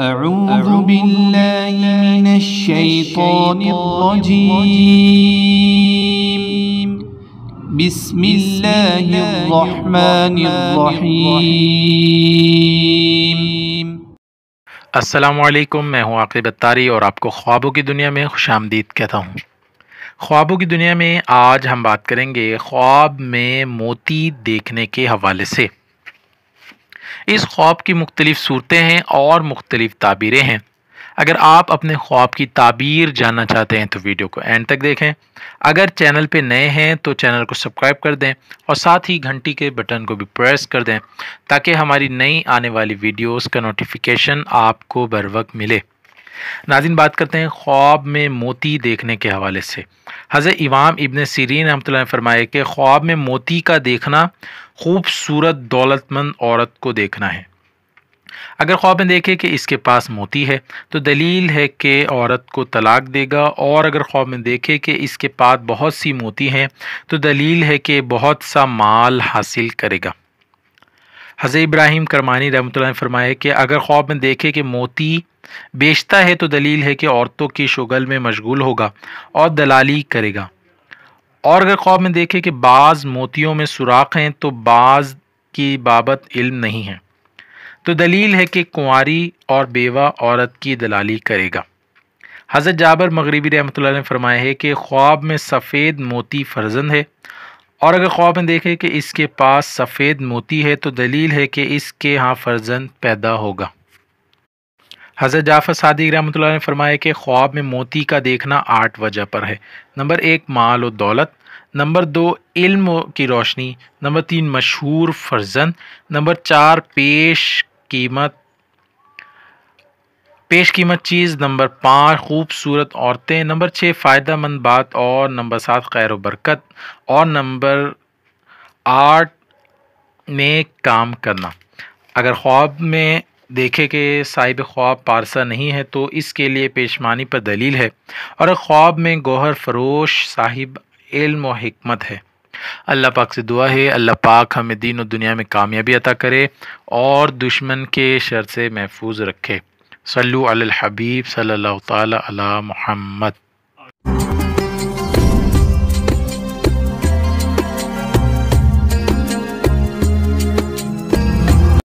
أعوذ بالله من الشيطان الرجيم بسم الله الرحمن الرحيم असलकम मैं हूँ आकिब अतारी और आपको ख्वाबों की दुनिया में खुश आमदीद कहता हूँ ख्वाबों की दुनिया में आज हम बात करेंगे ख्वाब में मोती देखने के हवाले से इस ख्वाब की मुख्तलिफ़ सूरतें हैं और मुख्तलिफ़ ताबीरें हैं अगर आप अपने ख्वाब की ताबीर जानना चाहते हैं तो वीडियो को एंड तक देखें अगर चैनल पे नए हैं तो चैनल को सब्सक्राइब कर दें और साथ ही घंटी के बटन को भी प्रेस कर दें ताकि हमारी नई आने वाली वीडियोस का नोटिफिकेशन आपको बर वक्त मिले नाजिन बात करते हैं ख्वाब में मोती देखने के हवाले से हज़रत इमाम इबन सीरीन रहमत फरमाए कि ख्वाब में मोती का देखना खूबसूरत दौलतमंद औरत को देखना है अगर ख्वाब में देखे कि इसके पास मोती है तो दलील है कि औरत को तलाक देगा और अगर ख्वाब में देखे कि इसके पास बहुत सी मोती हैं तो दलील है कि बहुत सा माल हासिल करेगा हज़र इब्राहिम करमानी रहमत फरमाए कि अगर ख्वाब में देखे कि मोती बेचता है तो दलील है कि औरतों की शुगल में मशगूल होगा और दलाली करेगा और अगर ख्वाब में देखे कि बाज़ मोतियों में सुराख हैं तो बाज़ की बाबत इल्म नहीं है तो दलील है कि कुंवारी और बेवा औरत की दलाली करेगा हज़रत जाबर मगरबी रहमत ने फरमाया है कि ख्वाब में सफ़ेद मोती फर्जंद है और अगर ख्वाब में देखे कि इसके पास सफ़ेद मोती है तो दलील है कि इसके यहाँ फर्जंद पैदा होगा हज़रत जाफ़र सादिक रहमत ने फरमाया कि ख्वाब में मोती का देखना आठ वजह पर है नंबर एक माल और दौलत नंबर दो इल्म की रोशनी नंबर तीन मशहूर फर्जन नंबर चार पेश कीमत पेश कीमत चीज़ नंबर पाँच खूबसूरत औरतें नंबर छः फ़ायदा मंद बात और नंबर सात खैर बरकत और नंबर आठ में काम करना अगर ख्वाब में देखे कि साहिब ख्वाब पारसा नहीं है तो इसके लिए पेशमानी पर दलील है और ख्वाब में गौहर फरोश साहिब इल्म और हमत है अल्लाह पाक से दुआ है अल्लाह पाक हमें दीन और दुनिया में कामयाबी अता करे और दुश्मन के शर से महफूज रखे सल्लु अल हबीब सल्लल्लाहु ताला अला